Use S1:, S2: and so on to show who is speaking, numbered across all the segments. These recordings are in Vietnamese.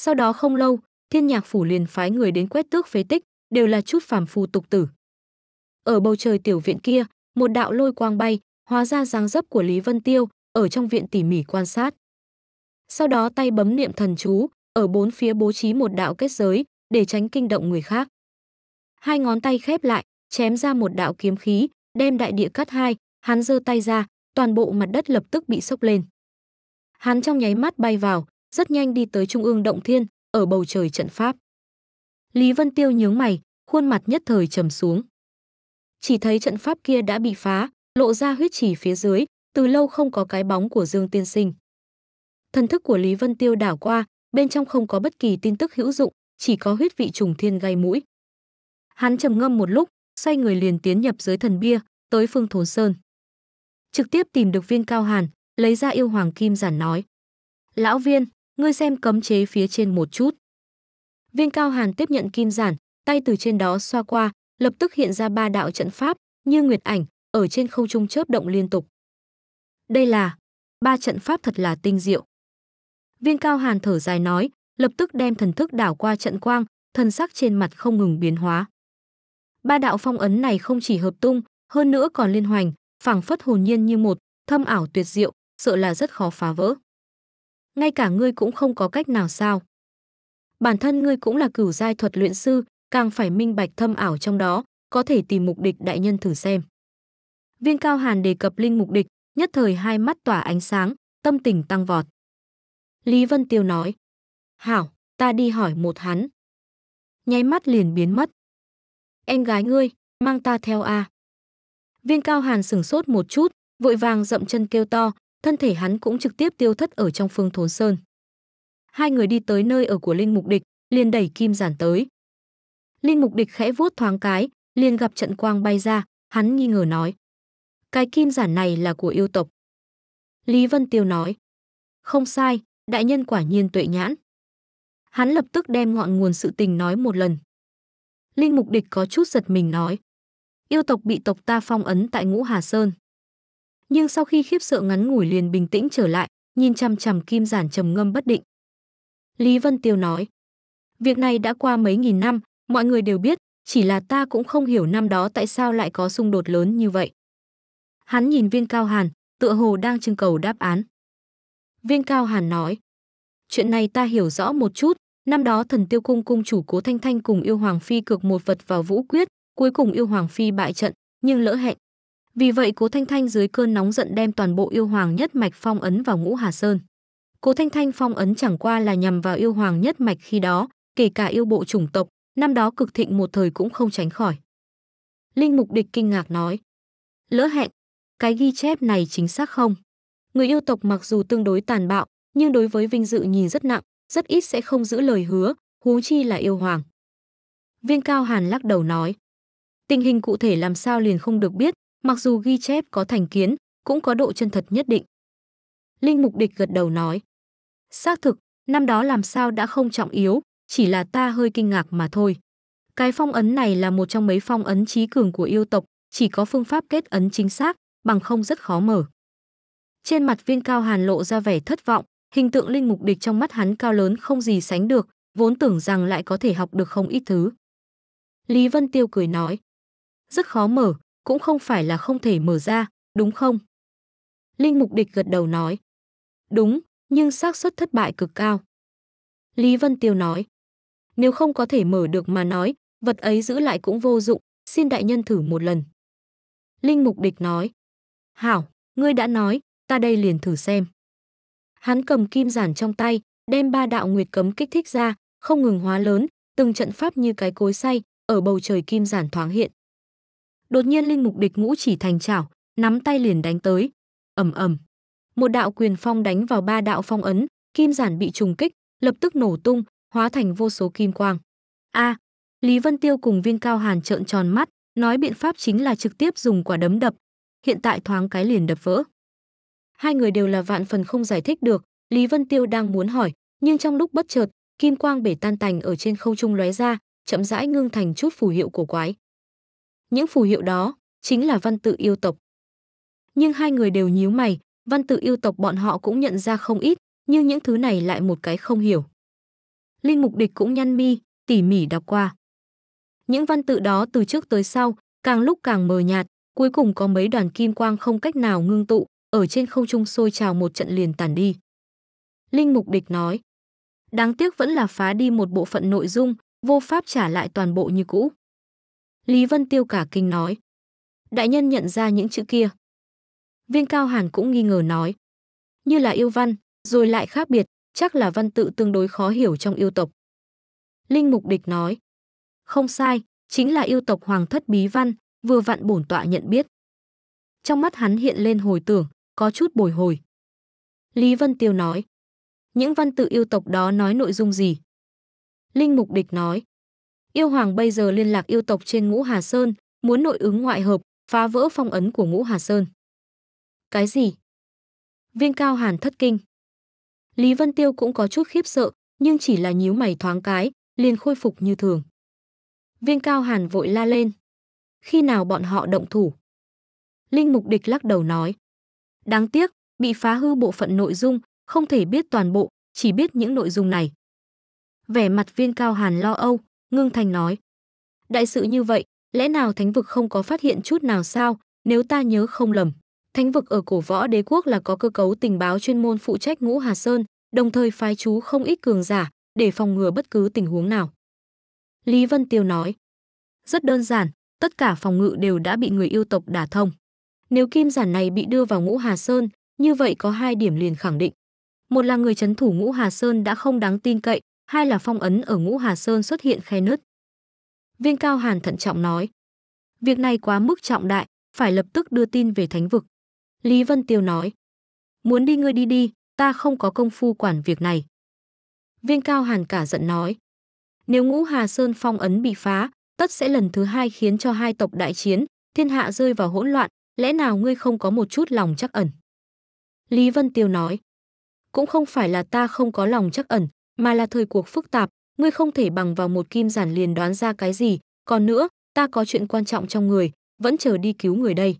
S1: Sau đó không lâu, Thiên Nhạc phủ liền phái người đến quét tước phế tích, đều là chút phàm phu tục tử. Ở bầu trời tiểu viện kia, một đạo lôi quang bay, hóa ra dáng dấp của Lý Vân Tiêu, ở trong viện tỉ mỉ quan sát. Sau đó tay bấm niệm thần chú, ở bốn phía bố trí một đạo kết giới, để tránh kinh động người khác. Hai ngón tay khép lại, chém ra một đạo kiếm khí, đem đại địa cắt hai, hắn giơ tay ra, toàn bộ mặt đất lập tức bị sốc lên. Hắn trong nháy mắt bay vào, rất nhanh đi tới trung ương động thiên, ở bầu trời trận pháp. Lý Vân Tiêu nhướng mày, khuôn mặt nhất thời trầm xuống. Chỉ thấy trận pháp kia đã bị phá, lộ ra huyết chỉ phía dưới, từ lâu không có cái bóng của Dương Tiên Sinh. Thần thức của Lý Vân Tiêu đảo qua, bên trong không có bất kỳ tin tức hữu dụng, chỉ có huyết vị trùng thiên gây mũi. Hắn trầm ngâm một lúc, xoay người liền tiến nhập dưới thần bia, tới Phương Thốn Sơn. Trực tiếp tìm được viên cao hàn, lấy ra yêu hoàng kim giản nói. Lão viên, ngươi xem cấm chế phía trên một chút. Viên Cao Hàn tiếp nhận kim giản, tay từ trên đó xoa qua, lập tức hiện ra ba đạo trận pháp, như nguyệt ảnh, ở trên không trung chớp động liên tục. Đây là ba trận pháp thật là tinh diệu. Viên Cao Hàn thở dài nói, lập tức đem thần thức đảo qua trận quang, thần sắc trên mặt không ngừng biến hóa. Ba đạo phong ấn này không chỉ hợp tung, hơn nữa còn liên hoành, phảng phất hồn nhiên như một, thâm ảo tuyệt diệu, sợ là rất khó phá vỡ ngay cả ngươi cũng không có cách nào sao? Bản thân ngươi cũng là cửu giai thuật luyện sư, càng phải minh bạch thâm ảo trong đó, có thể tìm mục địch đại nhân thử xem. Viên Cao Hàn đề cập linh mục địch, nhất thời hai mắt tỏa ánh sáng, tâm tình tăng vọt. Lý Vân Tiêu nói, Hảo, ta đi hỏi một hắn. Nháy mắt liền biến mất. Em gái ngươi, mang ta theo a. À? Viên Cao Hàn sửng sốt một chút, vội vàng dậm chân kêu to, thân thể hắn cũng trực tiếp tiêu thất ở trong phương thốn sơn. Hai người đi tới nơi ở của Linh Mục Địch, liền đẩy Kim Giản tới. Linh Mục Địch khẽ vuốt thoáng cái, liền gặp trận quang bay ra, hắn nghi ngờ nói. Cái Kim Giản này là của yêu tộc. Lý Vân Tiêu nói. Không sai, đại nhân quả nhiên tuệ nhãn. Hắn lập tức đem ngọn nguồn sự tình nói một lần. Linh Mục Địch có chút giật mình nói. Yêu tộc bị tộc ta phong ấn tại Ngũ Hà Sơn nhưng sau khi khiếp sợ ngắn ngủi liền bình tĩnh trở lại, nhìn chằm chằm kim giản trầm ngâm bất định. Lý Vân Tiêu nói, việc này đã qua mấy nghìn năm, mọi người đều biết, chỉ là ta cũng không hiểu năm đó tại sao lại có xung đột lớn như vậy. Hắn nhìn viên cao hàn, tựa hồ đang trưng cầu đáp án. Viên cao hàn nói, chuyện này ta hiểu rõ một chút, năm đó thần tiêu cung cung chủ cố Thanh Thanh cùng yêu Hoàng Phi cược một vật vào vũ quyết, cuối cùng yêu Hoàng Phi bại trận, nhưng lỡ hẹn vì vậy Cố Thanh Thanh dưới cơn nóng giận đem toàn bộ yêu hoàng nhất mạch phong ấn vào Ngũ Hà Sơn. Cố Thanh Thanh phong ấn chẳng qua là nhằm vào yêu hoàng nhất mạch khi đó, kể cả yêu bộ chủng tộc, năm đó cực thịnh một thời cũng không tránh khỏi. Linh Mục Địch kinh ngạc nói: "Lỡ hẹn, cái ghi chép này chính xác không?" Người yêu tộc mặc dù tương đối tàn bạo, nhưng đối với vinh dự nhìn rất nặng, rất ít sẽ không giữ lời hứa, huống chi là yêu hoàng. Viên Cao Hàn lắc đầu nói: "Tình hình cụ thể làm sao liền không được biết, Mặc dù ghi chép có thành kiến, cũng có độ chân thật nhất định. Linh Mục Địch gật đầu nói. Xác thực, năm đó làm sao đã không trọng yếu, chỉ là ta hơi kinh ngạc mà thôi. Cái phong ấn này là một trong mấy phong ấn trí cường của yêu tộc, chỉ có phương pháp kết ấn chính xác, bằng không rất khó mở. Trên mặt viên cao hàn lộ ra vẻ thất vọng, hình tượng linh mục địch trong mắt hắn cao lớn không gì sánh được, vốn tưởng rằng lại có thể học được không ít thứ. Lý Vân Tiêu cười nói, rất khó mở, cũng không phải là không thể mở ra, đúng không? Linh Mục Địch gật đầu nói. Đúng, nhưng xác suất thất bại cực cao. Lý Vân Tiêu nói. Nếu không có thể mở được mà nói, vật ấy giữ lại cũng vô dụng, xin đại nhân thử một lần. Linh Mục Địch nói. Hảo, ngươi đã nói, ta đây liền thử xem. Hắn cầm kim giản trong tay, đem ba đạo nguyệt cấm kích thích ra, không ngừng hóa lớn, từng trận pháp như cái cối xay, ở bầu trời kim giản thoáng hiện đột nhiên linh mục địch ngũ chỉ thành chảo, nắm tay liền đánh tới. Ầm ầm. Một đạo quyền phong đánh vào ba đạo phong ấn, kim giản bị trùng kích, lập tức nổ tung, hóa thành vô số kim quang. A, à, Lý Vân Tiêu cùng Viên Cao Hàn trợn tròn mắt, nói biện pháp chính là trực tiếp dùng quả đấm đập, hiện tại thoáng cái liền đập vỡ. Hai người đều là vạn phần không giải thích được, Lý Vân Tiêu đang muốn hỏi, nhưng trong lúc bất chợt, kim quang bể tan tành ở trên không trung lóe ra, chậm rãi ngưng thành chút phù hiệu của quái. Những phù hiệu đó chính là văn tự yêu tộc. Nhưng hai người đều nhíu mày, văn tự yêu tộc bọn họ cũng nhận ra không ít, nhưng những thứ này lại một cái không hiểu. Linh Mục Địch cũng nhăn mi, tỉ mỉ đọc qua. Những văn tự đó từ trước tới sau, càng lúc càng mờ nhạt, cuối cùng có mấy đoàn kim quang không cách nào ngưng tụ, ở trên không trung sôi trào một trận liền tàn đi. Linh Mục Địch nói, đáng tiếc vẫn là phá đi một bộ phận nội dung, vô pháp trả lại toàn bộ như cũ. Lý Vân Tiêu cả kinh nói. Đại nhân nhận ra những chữ kia. Viên Cao Hàn cũng nghi ngờ nói. Như là yêu văn, rồi lại khác biệt, chắc là văn tự tương đối khó hiểu trong yêu tộc. Linh Mục Địch nói. Không sai, chính là yêu tộc Hoàng Thất Bí Văn, vừa vặn bổn tọa nhận biết. Trong mắt hắn hiện lên hồi tưởng, có chút bồi hồi. Lý Vân Tiêu nói. Những văn tự yêu tộc đó nói nội dung gì? Linh Mục Địch nói. Yêu Hoàng bây giờ liên lạc yêu tộc trên Ngũ Hà Sơn, muốn nội ứng ngoại hợp, phá vỡ phong ấn của Ngũ Hà Sơn. Cái gì? Viên Cao Hàn thất kinh. Lý Vân Tiêu cũng có chút khiếp sợ, nhưng chỉ là nhíu mày thoáng cái, liền khôi phục như thường. Viên Cao Hàn vội la lên. Khi nào bọn họ động thủ? Linh Mục Địch lắc đầu nói. Đáng tiếc, bị phá hư bộ phận nội dung, không thể biết toàn bộ, chỉ biết những nội dung này. Vẻ mặt viên cao hàn lo âu, Ngưng Thành nói. Đại sự như vậy, lẽ nào thánh vực không có phát hiện chút nào sao, nếu ta nhớ không lầm. Thánh vực ở cổ võ đế quốc là có cơ cấu tình báo chuyên môn phụ trách ngũ Hà Sơn, đồng thời phái chú không ít cường giả để phòng ngừa bất cứ tình huống nào. Lý Vân Tiêu nói, rất đơn giản, tất cả phòng ngự đều đã bị người yêu tộc đả thông. Nếu kim giản này bị đưa vào ngũ Hà Sơn, như vậy có hai điểm liền khẳng định. Một là người chấn thủ ngũ Hà Sơn đã không đáng tin cậy, hai là phong ấn ở Ngũ Hà Sơn xuất hiện khe nứt. Viên Cao Hàn thận trọng nói, việc này quá mức trọng đại, phải lập tức đưa tin về thánh vực. Lý Vân Tiêu nói, muốn đi ngươi đi đi, ta không có công phu quản việc này. Viên Cao Hàn cả giận nói, nếu Ngũ Hà Sơn phong ấn bị phá, tất sẽ lần thứ hai khiến cho hai tộc đại chiến, thiên hạ rơi vào hỗn loạn, lẽ nào ngươi không có một chút lòng chắc ẩn? Lý Vân Tiêu nói, cũng không phải là ta không có lòng chắc ẩn, mà là thời cuộc phức tạp, ngươi không thể bằng vào một kim giản liền đoán ra cái gì, còn nữa, ta có chuyện quan trọng trong người, vẫn chờ đi cứu người đây.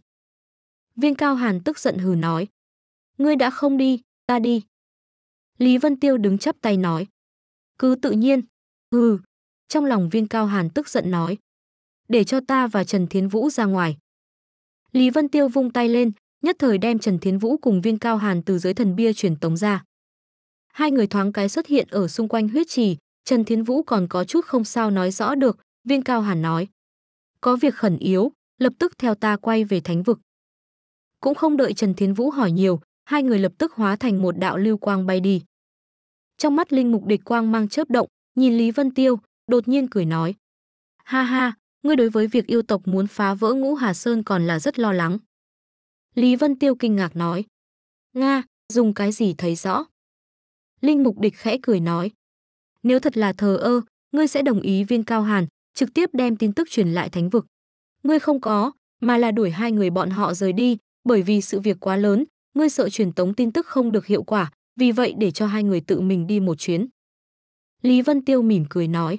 S1: Viên Cao Hàn tức giận hừ nói. Ngươi đã không đi, ta đi. Lý Vân Tiêu đứng chắp tay nói. Cứ tự nhiên. Hừ. Trong lòng viên Cao Hàn tức giận nói. Để cho ta và Trần Thiến Vũ ra ngoài. Lý Vân Tiêu vung tay lên, nhất thời đem Trần Thiến Vũ cùng viên Cao Hàn từ dưới thần bia truyền tống ra hai người thoáng cái xuất hiện ở xung quanh huyết trì, Trần Thiên Vũ còn có chút không sao nói rõ được, Viên Cao Hàn nói. Có việc khẩn yếu, lập tức theo ta quay về thánh vực. Cũng không đợi Trần Thiên Vũ hỏi nhiều, hai người lập tức hóa thành một đạo lưu quang bay đi. Trong mắt Linh Mục Địch Quang mang chớp động, nhìn Lý Vân Tiêu, đột nhiên cười nói. Ha ha, ngươi đối với việc yêu tộc muốn phá vỡ ngũ Hà Sơn còn là rất lo lắng. Lý Vân Tiêu kinh ngạc nói. Nga, dùng cái gì thấy rõ? Linh Mục Địch khẽ cười nói. Nếu thật là thờ ơ, ngươi sẽ đồng ý viên cao hàn, trực tiếp đem tin tức truyền lại thánh vực. Ngươi không có, mà là đuổi hai người bọn họ rời đi, bởi vì sự việc quá lớn, ngươi sợ truyền tống tin tức không được hiệu quả, vì vậy để cho hai người tự mình đi một chuyến. Lý Vân Tiêu mỉm cười nói.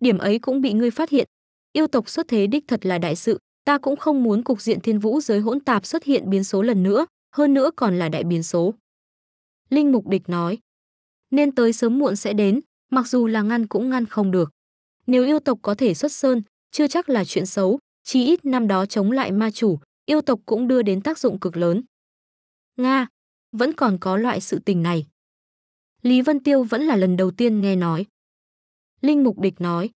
S1: Điểm ấy cũng bị ngươi phát hiện. Yêu tộc xuất thế đích thật là đại sự, ta cũng không muốn cục diện thiên vũ giới hỗn tạp xuất hiện biến số lần nữa, hơn nữa còn là đại biến số. Linh Mục Địch nói nên tới sớm muộn sẽ đến, mặc dù là ngăn cũng ngăn không được. Nếu yêu tộc có thể xuất sơn, chưa chắc là chuyện xấu, chí ít năm đó chống lại ma chủ, yêu tộc cũng đưa đến tác dụng cực lớn. Nga, vẫn còn có loại sự tình này. Lý Vân Tiêu vẫn là lần đầu tiên nghe nói. Linh Mục Địch nói,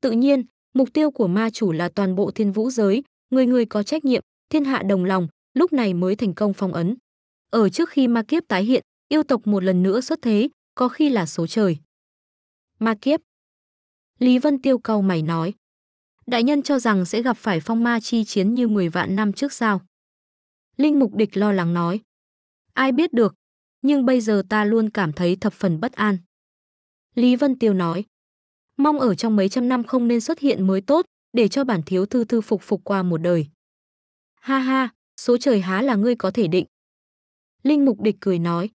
S1: tự nhiên, mục tiêu của ma chủ là toàn bộ thiên vũ giới, người người có trách nhiệm, thiên hạ đồng lòng, lúc này mới thành công phong ấn. Ở trước khi ma kiếp tái hiện, yêu tộc một lần nữa xuất thế, có khi là số trời. Ma kiếp. Lý Vân Tiêu cau mày nói. Đại nhân cho rằng sẽ gặp phải phong ma chi chiến như 10 vạn năm trước sao. Linh Mục Địch lo lắng nói. Ai biết được, nhưng bây giờ ta luôn cảm thấy thập phần bất an. Lý Vân Tiêu nói. Mong ở trong mấy trăm năm không nên xuất hiện mới tốt, để cho bản thiếu thư thư phục phục qua một đời. Ha ha, số trời há là ngươi có thể định. Linh Mục Địch cười nói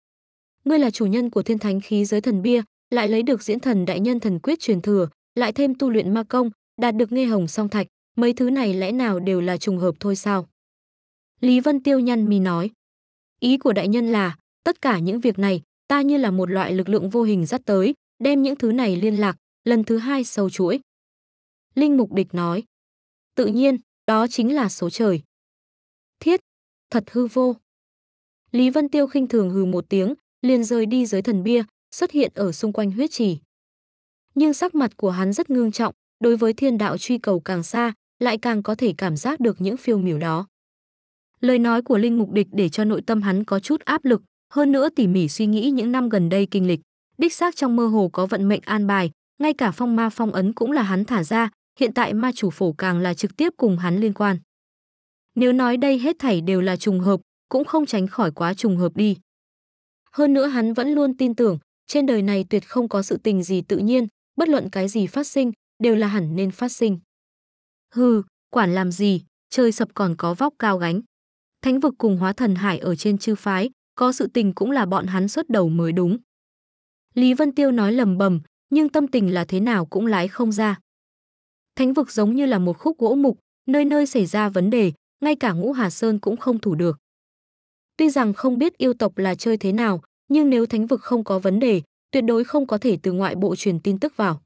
S1: ngươi là chủ nhân của thiên thánh khí giới thần bia, lại lấy được diễn thần đại nhân thần quyết truyền thừa, lại thêm tu luyện ma công, đạt được nghe hồng song thạch, mấy thứ này lẽ nào đều là trùng hợp thôi sao? Lý Vân Tiêu nhăn mi nói, ý của đại nhân là, tất cả những việc này, ta như là một loại lực lượng vô hình dắt tới, đem những thứ này liên lạc, lần thứ hai sâu chuỗi. Linh Mục Địch nói, tự nhiên, đó chính là số trời. Thiết, thật hư vô. Lý Vân Tiêu khinh thường hừ một tiếng, liền rời đi giới thần bia, xuất hiện ở xung quanh huyết trì Nhưng sắc mặt của hắn rất ngương trọng, đối với thiên đạo truy cầu càng xa, lại càng có thể cảm giác được những phiêu miểu đó. Lời nói của Linh Mục Địch để cho nội tâm hắn có chút áp lực, hơn nữa tỉ mỉ suy nghĩ những năm gần đây kinh lịch, đích xác trong mơ hồ có vận mệnh an bài, ngay cả phong ma phong ấn cũng là hắn thả ra, hiện tại ma chủ phổ càng là trực tiếp cùng hắn liên quan. Nếu nói đây hết thảy đều là trùng hợp, cũng không tránh khỏi quá trùng hợp đi. Hơn nữa hắn vẫn luôn tin tưởng, trên đời này tuyệt không có sự tình gì tự nhiên, bất luận cái gì phát sinh, đều là hẳn nên phát sinh. Hừ, quản làm gì, trời sập còn có vóc cao gánh. Thánh vực cùng hóa thần hải ở trên chư phái, có sự tình cũng là bọn hắn xuất đầu mới đúng. Lý Vân Tiêu nói lầm bầm, nhưng tâm tình là thế nào cũng lái không ra. Thánh vực giống như là một khúc gỗ mục, nơi nơi xảy ra vấn đề, ngay cả ngũ Hà Sơn cũng không thủ được. Tuy rằng không biết yêu tộc là chơi thế nào, nhưng nếu thánh vực không có vấn đề, tuyệt đối không có thể từ ngoại bộ truyền tin tức vào.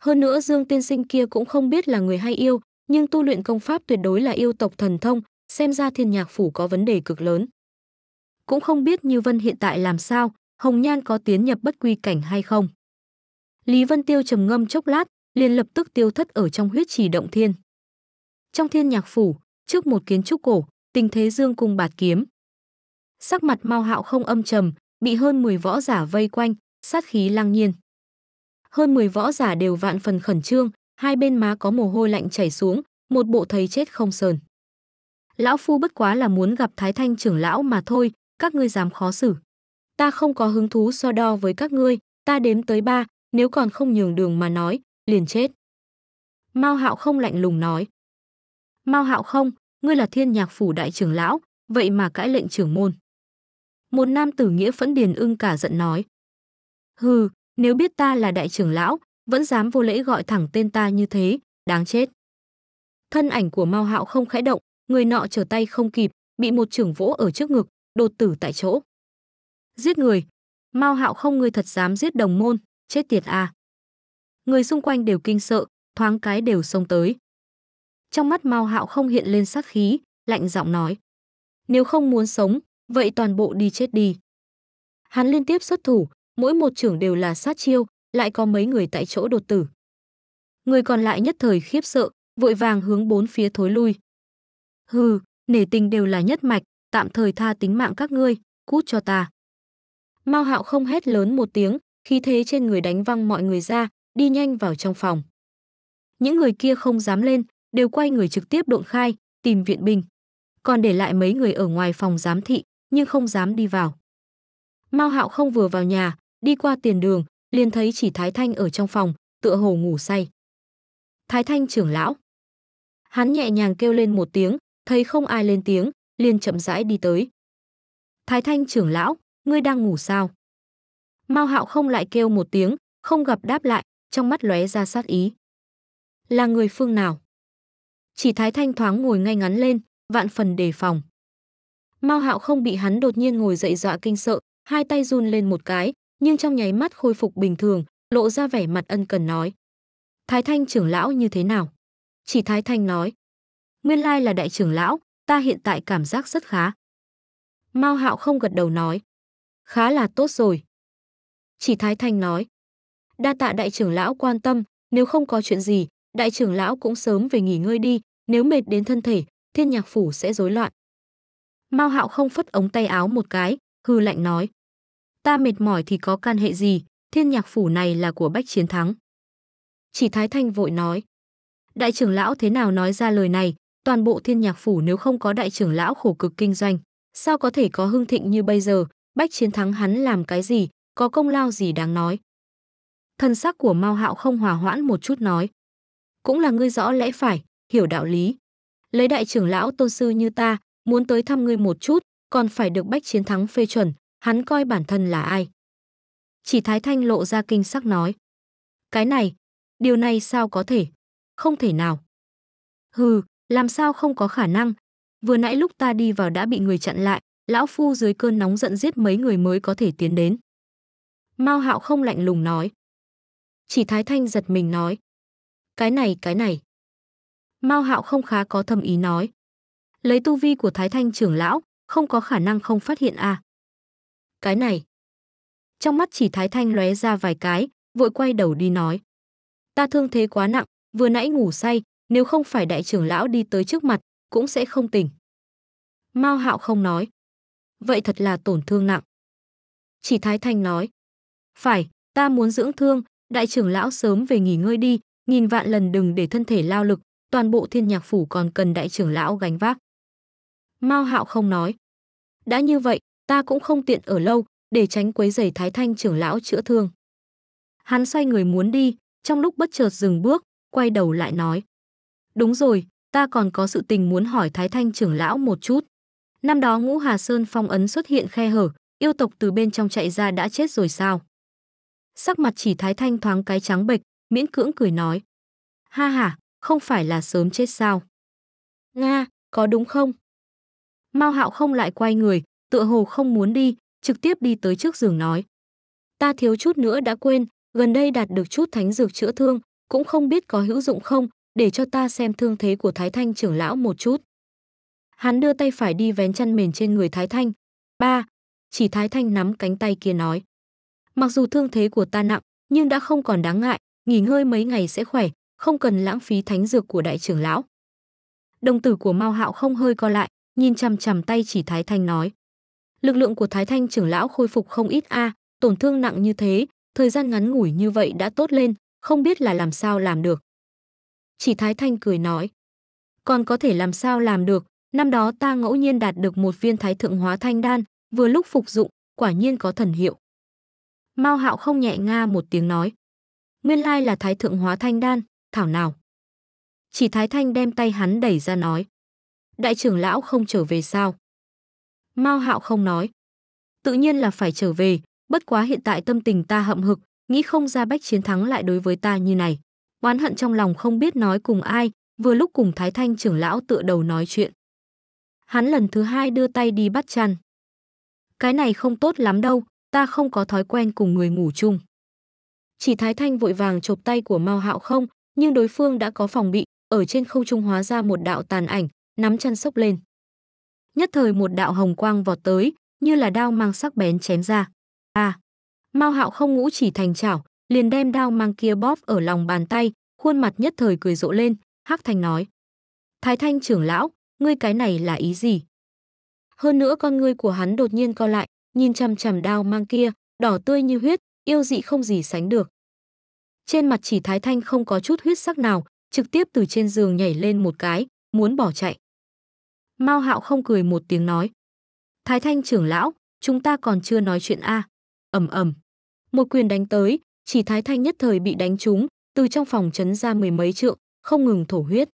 S1: Hơn nữa Dương tiên sinh kia cũng không biết là người hay yêu, nhưng tu luyện công pháp tuyệt đối là yêu tộc thần thông, xem ra thiên nhạc phủ có vấn đề cực lớn. Cũng không biết Như Vân hiện tại làm sao, Hồng Nhan có tiến nhập bất quy cảnh hay không. Lý Vân Tiêu trầm ngâm chốc lát, liền lập tức tiêu thất ở trong huyết trì động thiên. Trong thiên nhạc phủ, trước một kiến trúc cổ, tình thế dương cung bạt kiếm sắc mặt mau Hạo không âm trầm, bị hơn 10 võ giả vây quanh, sát khí lăng nhiên. Hơn 10 võ giả đều vạn phần khẩn trương, hai bên má có mồ hôi lạnh chảy xuống, một bộ thấy chết không sờn. Lão phu bất quá là muốn gặp Thái Thanh trưởng lão mà thôi, các ngươi dám khó xử. Ta không có hứng thú so đo với các ngươi, ta đếm tới ba, nếu còn không nhường đường mà nói, liền chết. Mao Hạo không lạnh lùng nói. Mao Hạo không, ngươi là thiên nhạc phủ đại trưởng lão, vậy mà cãi lệnh trưởng môn. Một nam tử nghĩa phẫn điền ưng cả giận nói. Hừ, nếu biết ta là đại trưởng lão, vẫn dám vô lễ gọi thẳng tên ta như thế, đáng chết. Thân ảnh của Mao Hạo không khẽ động, người nọ trở tay không kịp, bị một trưởng vỗ ở trước ngực, đột tử tại chỗ. Giết người, Mao Hạo không người thật dám giết đồng môn, chết tiệt à. Người xung quanh đều kinh sợ, thoáng cái đều xông tới. Trong mắt Mao Hạo không hiện lên sát khí, lạnh giọng nói: "Nếu không muốn sống, vậy toàn bộ đi chết đi. Hắn liên tiếp xuất thủ, mỗi một trưởng đều là sát chiêu, lại có mấy người tại chỗ đột tử. Người còn lại nhất thời khiếp sợ, vội vàng hướng bốn phía thối lui. Hừ, nể tình đều là nhất mạch, tạm thời tha tính mạng các ngươi, cút cho ta. Mao Hạo không hét lớn một tiếng, khí thế trên người đánh văng mọi người ra, đi nhanh vào trong phòng. Những người kia không dám lên, đều quay người trực tiếp độn khai, tìm viện binh. Còn để lại mấy người ở ngoài phòng giám thị, nhưng không dám đi vào. Mao Hạo không vừa vào nhà, đi qua tiền đường, liền thấy chỉ Thái Thanh ở trong phòng, tựa hồ ngủ say. Thái Thanh trưởng lão. Hắn nhẹ nhàng kêu lên một tiếng, thấy không ai lên tiếng, liền chậm rãi đi tới. Thái Thanh trưởng lão, ngươi đang ngủ sao? Mao Hạo không lại kêu một tiếng, không gặp đáp lại, trong mắt lóe ra sát ý. Là người phương nào? Chỉ Thái Thanh thoáng ngồi ngay ngắn lên, vạn phần đề phòng. Mao Hạo không bị hắn đột nhiên ngồi dậy dọa kinh sợ, hai tay run lên một cái, nhưng trong nháy mắt khôi phục bình thường, lộ ra vẻ mặt ân cần nói: "Thái Thanh trưởng lão như thế nào?" Chỉ Thái Thanh nói: "Nguyên lai là đại trưởng lão, ta hiện tại cảm giác rất khá." Mao Hạo không gật đầu nói: "Khá là tốt rồi." Chỉ Thái Thanh nói: "Đa tạ đại trưởng lão quan tâm, nếu không có chuyện gì, đại trưởng lão cũng sớm về nghỉ ngơi đi, nếu mệt đến thân thể, Thiên Nhạc phủ sẽ rối loạn." Mao Hạo không phất ống tay áo một cái, hư lạnh nói: "Ta mệt mỏi thì có can hệ gì, Thiên Nhạc phủ này là của Bách Chiến Thắng." Chỉ Thái Thanh vội nói: "Đại trưởng lão thế nào nói ra lời này, toàn bộ Thiên Nhạc phủ nếu không có đại trưởng lão khổ cực kinh doanh, sao có thể có hưng thịnh như bây giờ, Bách Chiến Thắng hắn làm cái gì, có công lao gì đáng nói?" Thân sắc của Mao Hạo không hòa hoãn một chút nói: "Cũng là ngươi rõ lẽ phải, hiểu đạo lý." lấy đại trưởng lão tôn sư như ta muốn tới thăm ngươi một chút, còn phải được bách chiến thắng phê chuẩn, hắn coi bản thân là ai. Chỉ Thái Thanh lộ ra kinh sắc nói. Cái này, điều này sao có thể? Không thể nào. Hừ, làm sao không có khả năng? Vừa nãy lúc ta đi vào đã bị người chặn lại, lão phu dưới cơn nóng giận giết mấy người mới có thể tiến đến. Mao Hạo không lạnh lùng nói. Chỉ Thái Thanh giật mình nói. Cái này, cái này. Mao Hạo không khá có thâm ý nói lấy tu vi của Thái Thanh trưởng lão, không có khả năng không phát hiện à. Cái này. Trong mắt chỉ Thái Thanh lóe ra vài cái, vội quay đầu đi nói. Ta thương thế quá nặng, vừa nãy ngủ say, nếu không phải đại trưởng lão đi tới trước mặt, cũng sẽ không tỉnh. Mao Hạo không nói. Vậy thật là tổn thương nặng. Chỉ Thái Thanh nói. Phải, ta muốn dưỡng thương, đại trưởng lão sớm về nghỉ ngơi đi, nghìn vạn lần đừng để thân thể lao lực, toàn bộ thiên nhạc phủ còn cần đại trưởng lão gánh vác. Mao Hạo không nói. Đã như vậy, ta cũng không tiện ở lâu, để tránh quấy rầy Thái Thanh trưởng lão chữa thương. Hắn xoay người muốn đi, trong lúc bất chợt dừng bước, quay đầu lại nói. Đúng rồi, ta còn có sự tình muốn hỏi Thái Thanh trưởng lão một chút. Năm đó ngũ Hà Sơn phong ấn xuất hiện khe hở, yêu tộc từ bên trong chạy ra đã chết rồi sao? Sắc mặt chỉ Thái Thanh thoáng cái trắng bệch, miễn cưỡng cười nói. Ha ha, không phải là sớm chết sao? Nga, có đúng không? Mao Hạo không lại quay người, tựa hồ không muốn đi, trực tiếp đi tới trước giường nói. Ta thiếu chút nữa đã quên, gần đây đạt được chút thánh dược chữa thương, cũng không biết có hữu dụng không, để cho ta xem thương thế của Thái Thanh trưởng lão một chút. Hắn đưa tay phải đi vén chăn mền trên người Thái Thanh. Ba, chỉ Thái Thanh nắm cánh tay kia nói. Mặc dù thương thế của ta nặng, nhưng đã không còn đáng ngại, nghỉ ngơi mấy ngày sẽ khỏe, không cần lãng phí thánh dược của đại trưởng lão. Đồng tử của Mao Hạo không hơi co lại, nhìn chằm chằm tay chỉ Thái Thanh nói. Lực lượng của Thái Thanh trưởng lão khôi phục không ít a, à, tổn thương nặng như thế, thời gian ngắn ngủi như vậy đã tốt lên, không biết là làm sao làm được. Chỉ Thái Thanh cười nói, còn có thể làm sao làm được, năm đó ta ngẫu nhiên đạt được một viên thái thượng hóa thanh đan, vừa lúc phục dụng, quả nhiên có thần hiệu. Mao Hạo không nhẹ nga một tiếng nói, nguyên lai là thái thượng hóa thanh đan, thảo nào. Chỉ Thái Thanh đem tay hắn đẩy ra nói, đại trưởng lão không trở về sao? Mao Hạo không nói. Tự nhiên là phải trở về, bất quá hiện tại tâm tình ta hậm hực, nghĩ không ra bách chiến thắng lại đối với ta như này. Oán hận trong lòng không biết nói cùng ai, vừa lúc cùng Thái Thanh trưởng lão tựa đầu nói chuyện. Hắn lần thứ hai đưa tay đi bắt chăn. Cái này không tốt lắm đâu, ta không có thói quen cùng người ngủ chung. Chỉ Thái Thanh vội vàng chộp tay của Mao Hạo không, nhưng đối phương đã có phòng bị, ở trên không trung hóa ra một đạo tàn ảnh, nắm chân sốc lên. Nhất thời một đạo hồng quang vọt tới, như là đao mang sắc bén chém ra. À, Mao Hạo không ngũ chỉ thành chảo, liền đem đao mang kia bóp ở lòng bàn tay, khuôn mặt nhất thời cười rộ lên, Hắc Thành nói: "Thái Thanh trưởng lão, ngươi cái này là ý gì?" Hơn nữa con ngươi của hắn đột nhiên co lại, nhìn chằm chằm đao mang kia, đỏ tươi như huyết, yêu dị không gì sánh được. Trên mặt chỉ Thái Thanh không có chút huyết sắc nào, trực tiếp từ trên giường nhảy lên một cái, muốn bỏ chạy. Mao Hạo không cười một tiếng nói. Thái Thanh trưởng lão, chúng ta còn chưa nói chuyện a. Ầm ầm. Một quyền đánh tới, chỉ Thái Thanh nhất thời bị đánh trúng, từ trong phòng chấn ra mười mấy trượng, không ngừng thổ huyết.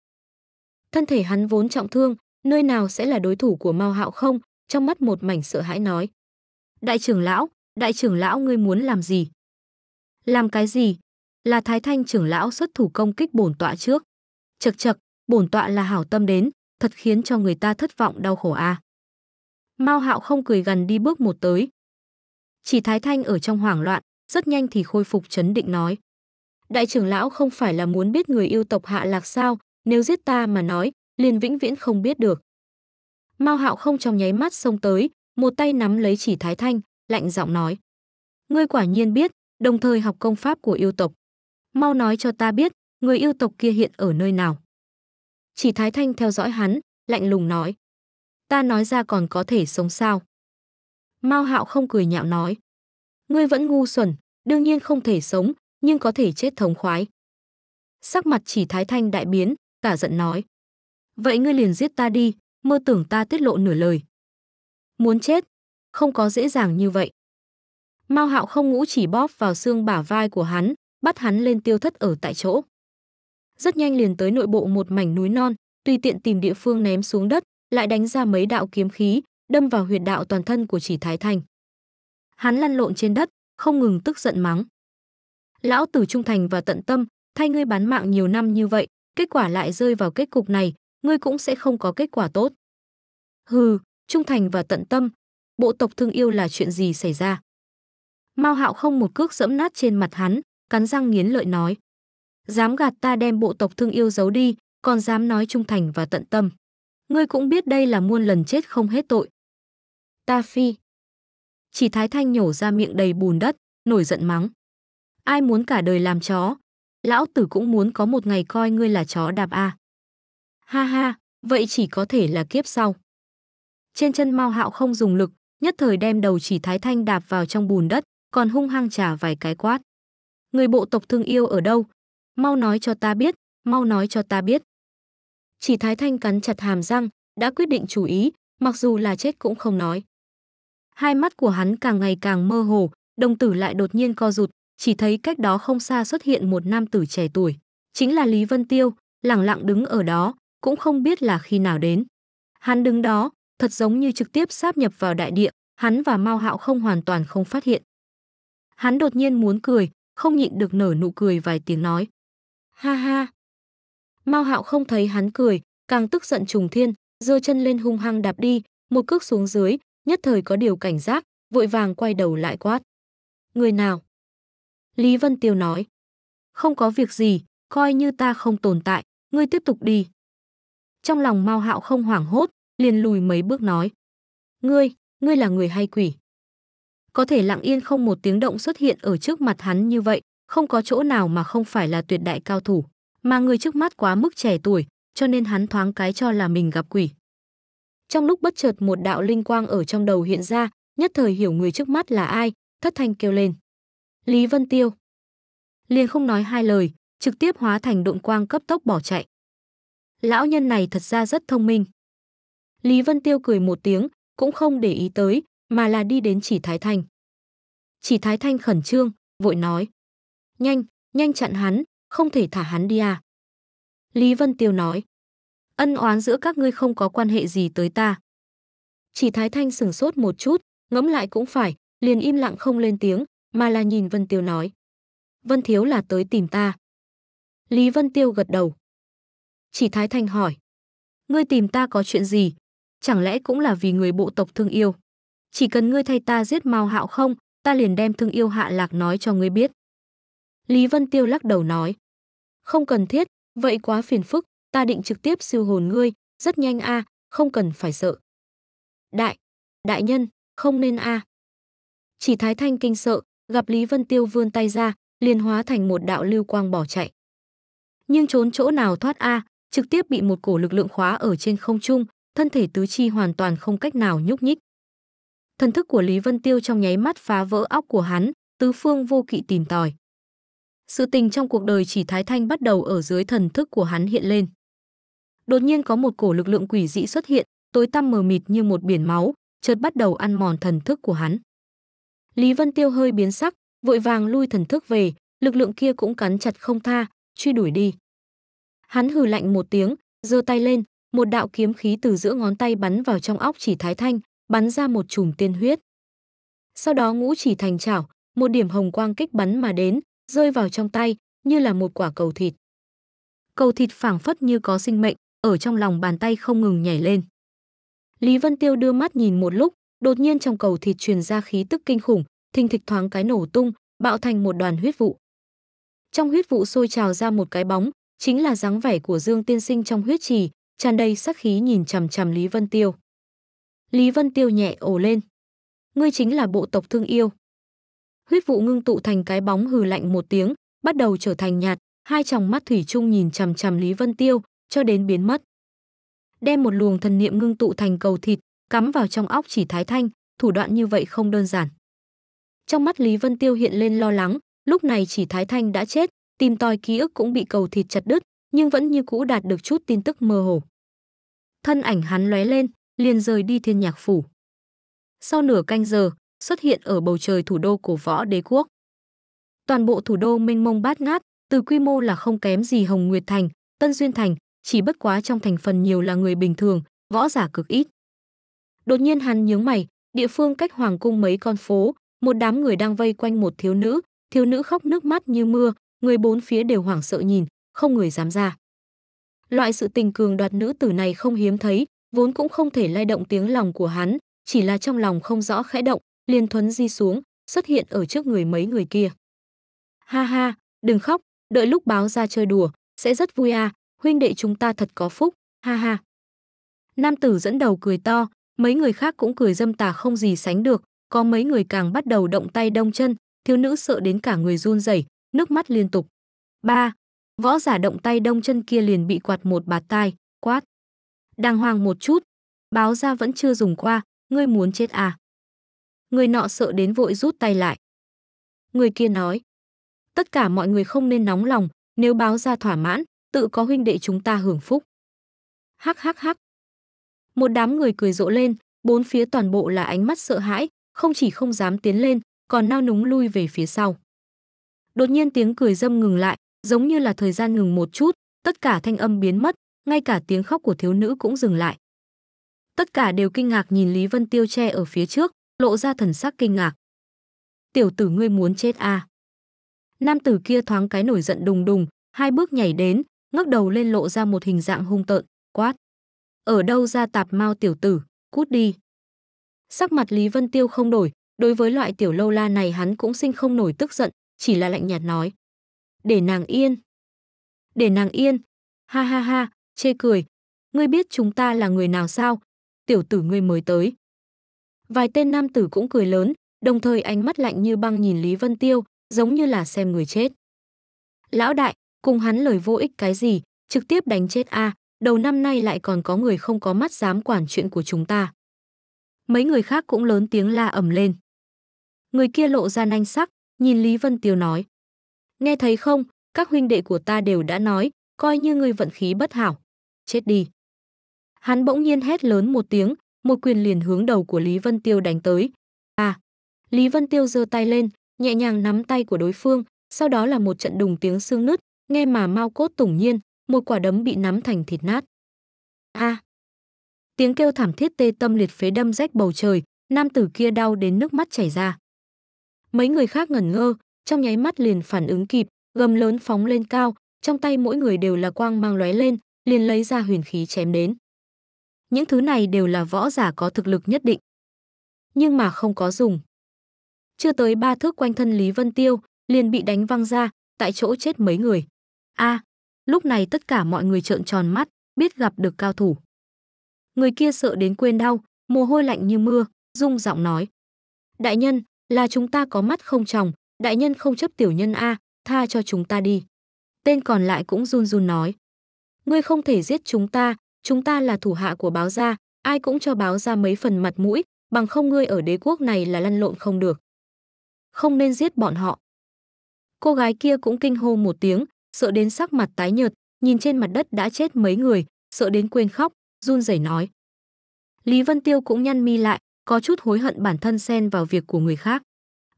S1: Thân thể hắn vốn trọng thương, nơi nào sẽ là đối thủ của Mao Hạo không, trong mắt một mảnh sợ hãi nói. Đại trưởng lão, đại trưởng lão ngươi muốn làm gì? Làm cái gì? Là Thái Thanh trưởng lão xuất thủ công kích bổn tọa trước. Chật chật, bổn tọa là hảo tâm đến, thật khiến cho người ta thất vọng đau khổ a. À. Mao Hạo không cười gần đi bước một tới. Chỉ Thái Thanh ở trong hoảng loạn, rất nhanh thì khôi phục chấn định nói. Đại trưởng lão không phải là muốn biết người yêu tộc hạ lạc sao, nếu giết ta mà nói, liền vĩnh viễn không biết được. Mao Hạo không trong nháy mắt xông tới, một tay nắm lấy chỉ Thái Thanh, lạnh giọng nói. Ngươi quả nhiên biết, đồng thời học công pháp của yêu tộc. Mau nói cho ta biết, người yêu tộc kia hiện ở nơi nào. Chỉ Thái Thanh theo dõi hắn, lạnh lùng nói. Ta nói ra còn có thể sống sao? Mao Hạo không cười nhạo nói. Ngươi vẫn ngu xuẩn, đương nhiên không thể sống, nhưng có thể chết thống khoái. Sắc mặt chỉ Thái Thanh đại biến, cả giận nói. Vậy ngươi liền giết ta đi, mơ tưởng ta tiết lộ nửa lời. Muốn chết, không có dễ dàng như vậy. Mao Hạo không ngũ chỉ bóp vào xương bả vai của hắn, bắt hắn lên tiêu thất ở tại chỗ rất nhanh liền tới nội bộ một mảnh núi non, tùy tiện tìm địa phương ném xuống đất, lại đánh ra mấy đạo kiếm khí, đâm vào huyệt đạo toàn thân của Chỉ Thái Thành. Hắn lăn lộn trên đất, không ngừng tức giận mắng. Lão tử trung thành và tận tâm, thay ngươi bán mạng nhiều năm như vậy, kết quả lại rơi vào kết cục này, ngươi cũng sẽ không có kết quả tốt. Hừ, trung thành và tận tâm, bộ tộc thương yêu là chuyện gì xảy ra? Mao Hạo không một cước dẫm nát trên mặt hắn, cắn răng nghiến lợi nói dám gạt ta đem bộ tộc thương yêu giấu đi, còn dám nói trung thành và tận tâm. Ngươi cũng biết đây là muôn lần chết không hết tội. Ta phi. Chỉ Thái Thanh nhổ ra miệng đầy bùn đất, nổi giận mắng. Ai muốn cả đời làm chó? Lão tử cũng muốn có một ngày coi ngươi là chó đạp a. Ha ha, vậy chỉ có thể là kiếp sau. Trên chân Mao Hạo không dùng lực, nhất thời đem đầu chỉ Thái Thanh đạp vào trong bùn đất, còn hung hăng trả vài cái quát. Người bộ tộc thương yêu ở đâu, mau nói cho ta biết, mau nói cho ta biết. Chỉ Thái Thanh cắn chặt hàm răng, đã quyết định chú ý, mặc dù là chết cũng không nói. Hai mắt của hắn càng ngày càng mơ hồ, đồng tử lại đột nhiên co rụt, chỉ thấy cách đó không xa xuất hiện một nam tử trẻ tuổi. Chính là Lý Vân Tiêu, lặng lặng đứng ở đó, cũng không biết là khi nào đến. Hắn đứng đó, thật giống như trực tiếp sáp nhập vào đại địa, hắn và Mao Hạo không hoàn toàn không phát hiện. Hắn đột nhiên muốn cười, không nhịn được nở nụ cười vài tiếng nói. Ha ha. Mao Hạo không thấy hắn cười, càng tức giận trùng thiên, giơ chân lên hung hăng đạp đi, một cước xuống dưới, nhất thời có điều cảnh giác, vội vàng quay đầu lại quát. Người nào? Lý Vân Tiêu nói. Không có việc gì, coi như ta không tồn tại, ngươi tiếp tục đi. Trong lòng Mao Hạo không hoảng hốt, liền lùi mấy bước nói. Ngươi, ngươi là người hay quỷ? Có thể lặng yên không một tiếng động xuất hiện ở trước mặt hắn như vậy, không có chỗ nào mà không phải là tuyệt đại cao thủ, mà người trước mắt quá mức trẻ tuổi, cho nên hắn thoáng cái cho là mình gặp quỷ. Trong lúc bất chợt một đạo linh quang ở trong đầu hiện ra, nhất thời hiểu người trước mắt là ai, thất thanh kêu lên. Lý Vân Tiêu. Liền không nói hai lời, trực tiếp hóa thành độn quang cấp tốc bỏ chạy. Lão nhân này thật ra rất thông minh. Lý Vân Tiêu cười một tiếng, cũng không để ý tới, mà là đi đến chỉ Thái Thanh. Chỉ Thái Thanh khẩn trương, vội nói. Nhanh, nhanh chặn hắn, không thể thả hắn đi à. Lý Vân Tiêu nói. Ân oán giữa các ngươi không có quan hệ gì tới ta. Chỉ Thái Thanh sửng sốt một chút, ngẫm lại cũng phải, liền im lặng không lên tiếng, mà là nhìn Vân Tiêu nói. Vân Thiếu là tới tìm ta. Lý Vân Tiêu gật đầu. Chỉ Thái Thanh hỏi. Ngươi tìm ta có chuyện gì? Chẳng lẽ cũng là vì người bộ tộc thương yêu? Chỉ cần ngươi thay ta giết Mao Hạo không, ta liền đem thương yêu hạ lạc nói cho ngươi biết. Lý Vân Tiêu lắc đầu nói. Không cần thiết, vậy quá phiền phức, ta định trực tiếp siêu hồn ngươi, rất nhanh a, không cần phải sợ. Đại, đại nhân, không nên a. Chỉ Thái Thanh kinh sợ, gặp Lý Vân Tiêu vươn tay ra, liền hóa thành một đạo lưu quang bỏ chạy. Nhưng trốn chỗ nào thoát a, trực tiếp bị một cổ lực lượng khóa ở trên không trung, thân thể tứ chi hoàn toàn không cách nào nhúc nhích. Thần thức của Lý Vân Tiêu trong nháy mắt phá vỡ óc của hắn, tứ phương vô kỵ tìm tòi. Sự tình trong cuộc đời chỉ Thái Thanh bắt đầu ở dưới thần thức của hắn hiện lên. Đột nhiên có một cổ lực lượng quỷ dị xuất hiện, tối tăm mờ mịt như một biển máu, chợt bắt đầu ăn mòn thần thức của hắn. Lý Vân Tiêu hơi biến sắc, vội vàng lui thần thức về, lực lượng kia cũng cắn chặt không tha, truy đuổi đi. Hắn hừ lạnh một tiếng, giơ tay lên, một đạo kiếm khí từ giữa ngón tay bắn vào trong óc chỉ Thái Thanh, bắn ra một chùm tiên huyết. Sau đó ngũ chỉ thành chảo, một điểm hồng quang kích bắn mà đến, rơi vào trong tay như là một quả cầu thịt. Cầu thịt phảng phất như có sinh mệnh, ở trong lòng bàn tay không ngừng nhảy lên. Lý Vân Tiêu đưa mắt nhìn một lúc, đột nhiên trong cầu thịt truyền ra khí tức kinh khủng, thình thịch thoáng cái nổ tung, bạo thành một đoàn huyết vụ. Trong huyết vụ sôi trào ra một cái bóng, chính là dáng vẻ của Dương Tiên Sinh trong huyết trì, tràn đầy sát khí nhìn chằm chằm Lý Vân Tiêu. Lý Vân Tiêu nhẹ ồ lên. Ngươi chính là bộ tộc thương yêu, huyết vụ ngưng tụ thành cái bóng hừ lạnh một tiếng, bắt đầu trở thành nhạt, hai tròng mắt thủy chung nhìn chằm chằm Lý Vân Tiêu, cho đến biến mất. Đem một luồng thần niệm ngưng tụ thành cầu thịt, cắm vào trong óc chỉ Thái Thanh, thủ đoạn như vậy không đơn giản. Trong mắt Lý Vân Tiêu hiện lên lo lắng, lúc này chỉ Thái Thanh đã chết, tìm tòi ký ức cũng bị cầu thịt chặt đứt, nhưng vẫn như cũ đạt được chút tin tức mơ hồ. Thân ảnh hắn lóe lên, liền rời đi thiên nhạc phủ. Sau nửa canh giờ, xuất hiện ở bầu trời thủ đô của võ đế quốc. Toàn bộ thủ đô mênh mông bát ngát, từ quy mô là không kém gì Hồng Nguyệt Thành, Tân Duyên Thành, chỉ bất quá trong thành phần nhiều là người bình thường, võ giả cực ít. Đột nhiên hắn nhướng mày, địa phương cách hoàng cung mấy con phố, một đám người đang vây quanh một thiếu nữ, thiếu nữ khóc nước mắt như mưa, người bốn phía đều hoảng sợ nhìn, không người dám ra. Loại sự tình cường đoạt nữ tử này không hiếm thấy, vốn cũng không thể lay động tiếng lòng của hắn, chỉ là trong lòng không rõ khẽ động, liền thuấn di xuống, xuất hiện ở trước người mấy người kia. Ha ha, đừng khóc, đợi lúc báo ra chơi đùa, sẽ rất vui à, huynh đệ chúng ta thật có phúc, ha ha. Nam tử dẫn đầu cười to, mấy người khác cũng cười dâm tà không gì sánh được, có mấy người càng bắt đầu động tay đông chân, thiếu nữ sợ đến cả người run rẩy, nước mắt liên tục. ba Võ giả động tay đông chân kia liền bị quạt một bạt tai, quát. Đàng hoàng một chút, báo ra vẫn chưa dùng qua, ngươi muốn chết à người nọ sợ đến vội rút tay lại. Người kia nói, tất cả mọi người không nên nóng lòng, nếu báo ra thỏa mãn, tự có huynh đệ chúng ta hưởng phúc. Hắc hắc hắc. Một đám người cười rộ lên, bốn phía toàn bộ là ánh mắt sợ hãi, không chỉ không dám tiến lên, còn nao núng lui về phía sau. Đột nhiên tiếng cười dâm ngừng lại, giống như là thời gian ngừng một chút, tất cả thanh âm biến mất, ngay cả tiếng khóc của thiếu nữ cũng dừng lại. Tất cả đều kinh ngạc nhìn Lý Vân Tiêu che ở phía trước, lộ ra thần sắc kinh ngạc. Tiểu tử ngươi muốn chết à? Nam tử kia thoáng cái nổi giận đùng đùng, hai bước nhảy đến, ngước đầu lên lộ ra một hình dạng hung tợn, quát. Ở đâu ra tạp mau tiểu tử, cút đi. Sắc mặt Lý Vân Tiêu không đổi, đối với loại tiểu lâu la này hắn cũng sinh không nổi tức giận, chỉ là lạnh nhạt nói. Để nàng yên. Để nàng yên. Ha ha ha, chê cười. Ngươi biết chúng ta là người nào sao? Tiểu tử ngươi mới tới, Vài tên nam tử cũng cười lớn, đồng thời ánh mắt lạnh như băng nhìn Lý Vân Tiêu, giống như là xem người chết. Lão đại, cùng hắn lời vô ích cái gì, trực tiếp đánh chết a, à, đầu năm nay lại còn có người không có mắt dám quản chuyện của chúng ta. Mấy người khác cũng lớn tiếng la ầm lên. Người kia lộ ra nanh sắc, nhìn Lý Vân Tiêu nói. Nghe thấy không, các huynh đệ của ta đều đã nói, coi như người vận khí bất hảo. Chết đi. Hắn bỗng nhiên hét lớn một tiếng, một quyền liền hướng đầu của Lý Vân Tiêu đánh tới. À, Lý Vân Tiêu giơ tay lên, nhẹ nhàng nắm tay của đối phương, sau đó là một trận đùng tiếng xương nứt, nghe mà mau cốt tủng nhiên, một quả đấm bị nắm thành thịt nát. A! À, tiếng kêu thảm thiết tê tâm liệt phế đâm rách bầu trời, nam tử kia đau đến nước mắt chảy ra. Mấy người khác ngẩn ngơ, trong nháy mắt liền phản ứng kịp, gầm lớn phóng lên cao, trong tay mỗi người đều là quang mang lóe lên, liền lấy ra huyền khí chém đến. Những thứ này đều là võ giả có thực lực nhất định. Nhưng mà không có dùng. Chưa tới ba thước quanh thân Lý Vân Tiêu, liền bị đánh văng ra, tại chỗ chết mấy người. a à, lúc này tất cả mọi người trợn tròn mắt, biết gặp được cao thủ. Người kia sợ đến quên đau, mồ hôi lạnh như mưa, rung giọng nói. Đại nhân, là chúng ta có mắt không tròng, đại nhân không chấp tiểu nhân A, tha cho chúng ta đi. Tên còn lại cũng run run nói. Ngươi không thể giết chúng ta, chúng ta là thủ hạ của báo gia, ai cũng cho báo gia mấy phần mặt mũi, bằng không ngươi ở đế quốc này là lăn lộn không được. Không nên giết bọn họ. Cô gái kia cũng kinh hô một tiếng, sợ đến sắc mặt tái nhợt, nhìn trên mặt đất đã chết mấy người, sợ đến quên khóc, run rẩy nói. Lý Vân Tiêu cũng nhăn mi lại, có chút hối hận bản thân xen vào việc của người khác.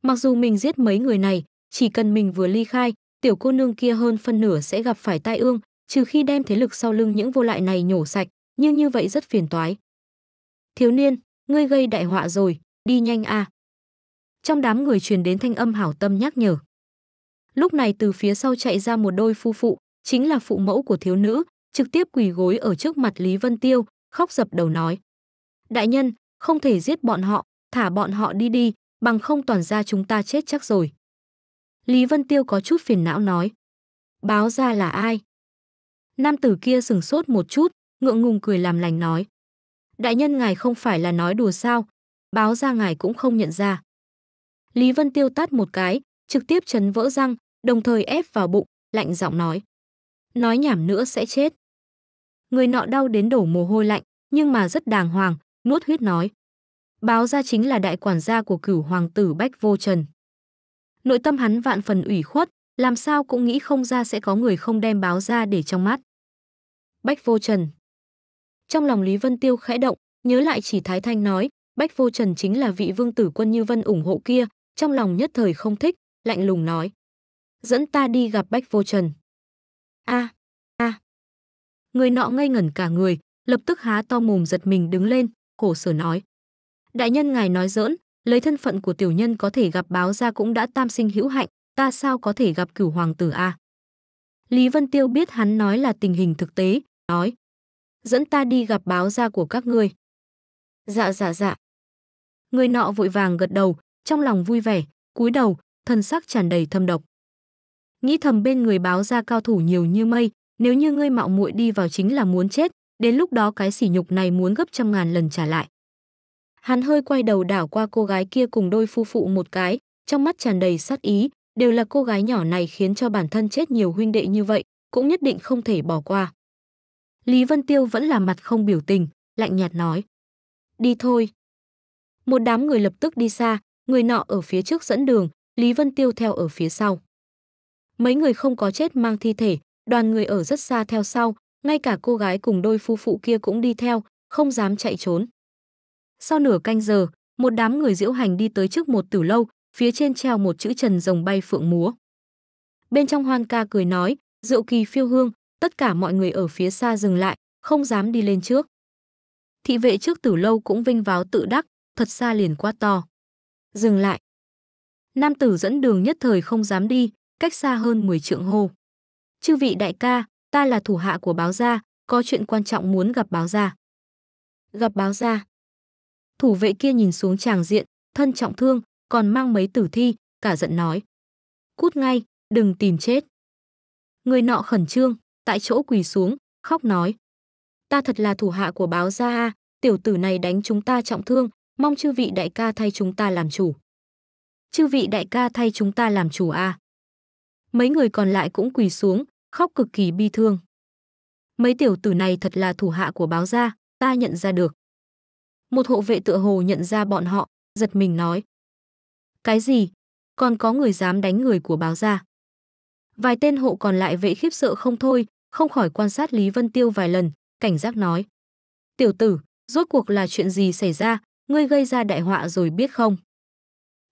S1: Mặc dù mình giết mấy người này, chỉ cần mình vừa ly khai, tiểu cô nương kia hơn phân nửa sẽ gặp phải tai ương, trừ khi đem thế lực sau lưng những vô lại này nhổ sạch, nhưng như vậy rất phiền toái. Thiếu niên, ngươi gây đại họa rồi, đi nhanh a. À. Trong đám người truyền đến thanh âm hảo tâm nhắc nhở. Lúc này từ phía sau chạy ra một đôi phu phụ, chính là phụ mẫu của thiếu nữ, trực tiếp quỳ gối ở trước mặt Lý Vân Tiêu, khóc dập đầu nói: "Đại nhân, không thể giết bọn họ, thả bọn họ đi đi, bằng không toàn ra chúng ta chết chắc rồi." Lý Vân Tiêu có chút phiền não nói: "Báo ra là ai?" Nam tử kia sừng sốt một chút, ngượng ngùng cười làm lành nói. Đại nhân ngài không phải là nói đùa sao, báo ra ngài cũng không nhận ra. Lý Vân Tiêu tát một cái, trực tiếp chấn vỡ răng, đồng thời ép vào bụng, lạnh giọng nói. Nói nhảm nữa sẽ chết. Người nọ đau đến đổ mồ hôi lạnh, nhưng mà rất đàng hoàng, nuốt huyết nói. Báo ra chính là đại quản gia của cửu hoàng tử Bách Vô Trần. Nội tâm hắn vạn phần ủy khuất, làm sao cũng nghĩ không ra sẽ có người không đem báo ra để trong mắt. Bách Vô Trần. Trong lòng Lý Vân Tiêu khẽ động, nhớ lại chỉ Thái Thanh nói, Bách Vô Trần chính là vị vương tử quân Như Vân ủng hộ kia, trong lòng nhất thời không thích, lạnh lùng nói. Dẫn ta đi gặp Bách Vô Trần. a a Người nọ ngây ngẩn cả người, lập tức há to mồm giật mình đứng lên, khổ sở nói. Đại nhân ngài nói giỡn, lấy thân phận của tiểu nhân có thể gặp báo ra cũng đã tam sinh hữu hạnh, ta sao có thể gặp cửu hoàng tử a à? Lý Vân Tiêu biết hắn nói là tình hình thực tế, nói. Dẫn ta đi gặp báo gia của các ngươi. Dạ dạ dạ. Người nọ vội vàng gật đầu, trong lòng vui vẻ, cúi đầu, thân sắc tràn đầy thâm độc. Nghĩ thầm bên người báo gia cao thủ nhiều như mây, nếu như ngươi mạo muội đi vào chính là muốn chết, đến lúc đó cái sỉ nhục này muốn gấp trăm ngàn lần trả lại. Hắn hơi quay đầu đảo qua cô gái kia cùng đôi phu phụ một cái, trong mắt tràn đầy sát ý, đều là cô gái nhỏ này khiến cho bản thân chết nhiều huynh đệ như vậy, cũng nhất định không thể bỏ qua. Lý Vân Tiêu vẫn là mặt không biểu tình, lạnh nhạt nói. Đi thôi. Một đám người lập tức đi xa, người nọ ở phía trước dẫn đường, Lý Vân Tiêu theo ở phía sau. Mấy người không có chết mang thi thể, đoàn người ở rất xa theo sau, ngay cả cô gái cùng đôi phu phụ kia cũng đi theo, không dám chạy trốn. Sau nửa canh giờ, một đám người diễu hành đi tới trước một tử lâu, phía trên treo một chữ trần rồng bay phượng múa. Bên trong hoan ca cười nói, rượu kỳ phiêu hương, tất cả mọi người ở phía xa dừng lại, không dám đi lên trước. Thị vệ trước tử lâu cũng vinh váo tự đắc, thật xa liền quá to. Dừng lại. Nam tử dẫn đường nhất thời không dám đi, cách xa hơn 10 trượng hồ. Chư vị đại ca, ta là thủ hạ của báo gia, có chuyện quan trọng muốn gặp báo gia. Gặp báo gia. Thủ vệ kia nhìn xuống tràng diện, thân trọng thương, còn mang mấy tử thi, cả giận nói. Cút ngay, đừng tìm chết. Người nọ khẩn trương, tại chỗ quỳ xuống, khóc nói. Ta thật là thủ hạ của báo gia tiểu tử này đánh chúng ta trọng thương, mong chư vị đại ca thay chúng ta làm chủ. Chư vị đại ca thay chúng ta làm chủ A. Mấy người còn lại cũng quỳ xuống, khóc cực kỳ bi thương. Mấy tiểu tử này thật là thủ hạ của báo gia, ta nhận ra được. Một hộ vệ tựa hồ nhận ra bọn họ, giật mình nói. Cái gì? Còn có người dám đánh người của báo gia? Vài tên hộ còn lại vệ khiếp sợ không thôi, không khỏi quan sát Lý Vân Tiêu vài lần, cảnh giác nói. Tiểu tử, rốt cuộc là chuyện gì xảy ra, ngươi gây ra đại họa rồi biết không?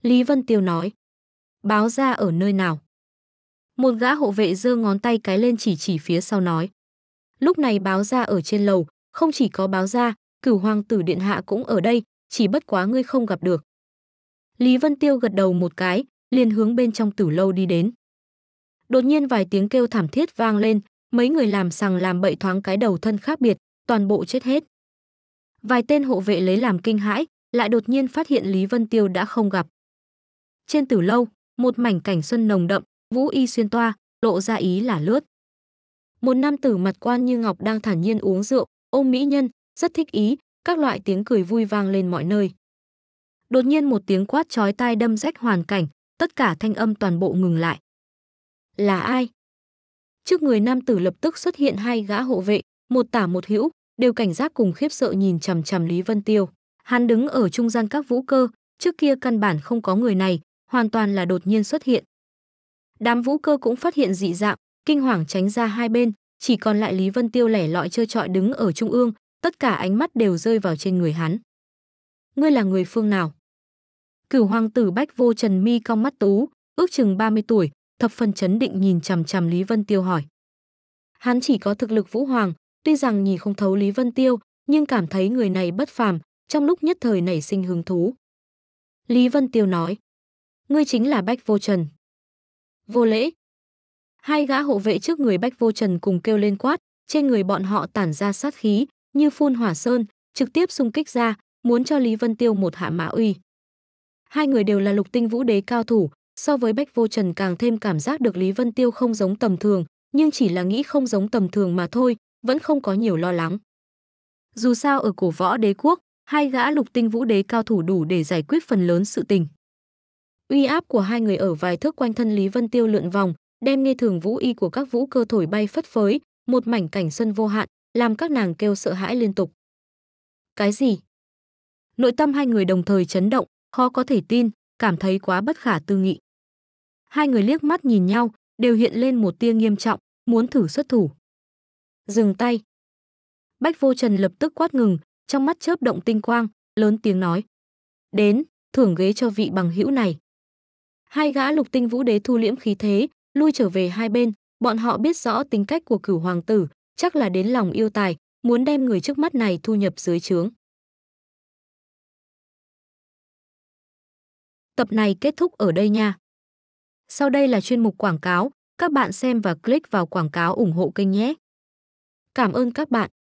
S1: Lý Vân Tiêu nói. Báo ra ở nơi nào? Một gã hộ vệ giơ ngón tay cái lên chỉ chỉ phía sau nói. Lúc này báo ra ở trên lầu, không chỉ có báo ra, cửu hoàng tử điện hạ cũng ở đây, chỉ bất quá ngươi không gặp được. Lý Vân Tiêu gật đầu một cái, liền hướng bên trong tử lâu đi đến đột nhiên vài tiếng kêu thảm thiết vang lên mấy người làm sằng làm bậy thoáng cái đầu thân khác biệt toàn bộ chết hết vài tên hộ vệ lấy làm kinh hãi lại đột nhiên phát hiện lý vân tiêu đã không gặp trên tử lâu một mảnh cảnh xuân nồng đậm vũ y xuyên toa lộ ra ý là lướt một nam tử mặt quan như ngọc đang thản nhiên uống rượu ôm mỹ nhân rất thích ý các loại tiếng cười vui vang lên mọi nơi đột nhiên một tiếng quát chói tai đâm rách hoàn cảnh tất cả thanh âm toàn bộ ngừng lại là ai? Trước người nam tử lập tức xuất hiện hai gã hộ vệ, một tả một hữu, đều cảnh giác cùng khiếp sợ nhìn chằm chằm Lý Vân Tiêu. Hắn đứng ở trung gian các vũ cơ, trước kia căn bản không có người này, hoàn toàn là đột nhiên xuất hiện. Đám vũ cơ cũng phát hiện dị dạng, kinh hoàng tránh ra hai bên, chỉ còn lại Lý Vân Tiêu lẻ lọi chơi trọi đứng ở trung ương, tất cả ánh mắt đều rơi vào trên người hắn. Ngươi là người phương nào? Cửu hoàng tử Bách Vô Trần Mi cong mắt tú, ước chừng 30 tuổi, thập phần chấn định nhìn chằm chằm Lý Vân Tiêu hỏi. Hắn chỉ có thực lực vũ hoàng, tuy rằng nhìn không thấu Lý Vân Tiêu, nhưng cảm thấy người này bất phàm, trong lúc nhất thời nảy sinh hứng thú. Lý Vân Tiêu nói, ngươi chính là Bách Vô Trần. Vô lễ. Hai gã hộ vệ trước người Bách Vô Trần cùng kêu lên quát, trên người bọn họ tản ra sát khí, như phun hỏa sơn, trực tiếp xung kích ra, muốn cho Lý Vân Tiêu một hạ mã uy. Hai người đều là lục tinh vũ đế cao thủ, so với bách vô trần càng thêm cảm giác được lý vân tiêu không giống tầm thường nhưng chỉ là nghĩ không giống tầm thường mà thôi vẫn không có nhiều lo lắng dù sao ở cổ võ đế quốc hai gã lục tinh vũ đế cao thủ đủ để giải quyết phần lớn sự tình uy áp của hai người ở vài thước quanh thân lý vân tiêu lượn vòng đem nghe thường vũ y của các vũ cơ thổi bay phất phới một mảnh cảnh xuân vô hạn làm các nàng kêu sợ hãi liên tục cái gì nội tâm hai người đồng thời chấn động khó có thể tin cảm thấy quá bất khả tư nghị hai người liếc mắt nhìn nhau, đều hiện lên một tia nghiêm trọng, muốn thử xuất thủ. Dừng tay. Bách Vô Trần lập tức quát ngừng, trong mắt chớp động tinh quang, lớn tiếng nói: "Đến, thưởng ghế cho vị bằng hữu này." Hai gã Lục Tinh Vũ Đế thu liễm khí thế, lui trở về hai bên, bọn họ biết rõ tính cách của cửu hoàng tử, chắc là đến lòng yêu tài, muốn đem người trước mắt này thu nhập dưới trướng. Tập này kết thúc ở đây nha. Sau đây là chuyên mục quảng cáo, các bạn xem và click vào quảng cáo ủng hộ kênh nhé. Cảm ơn các bạn.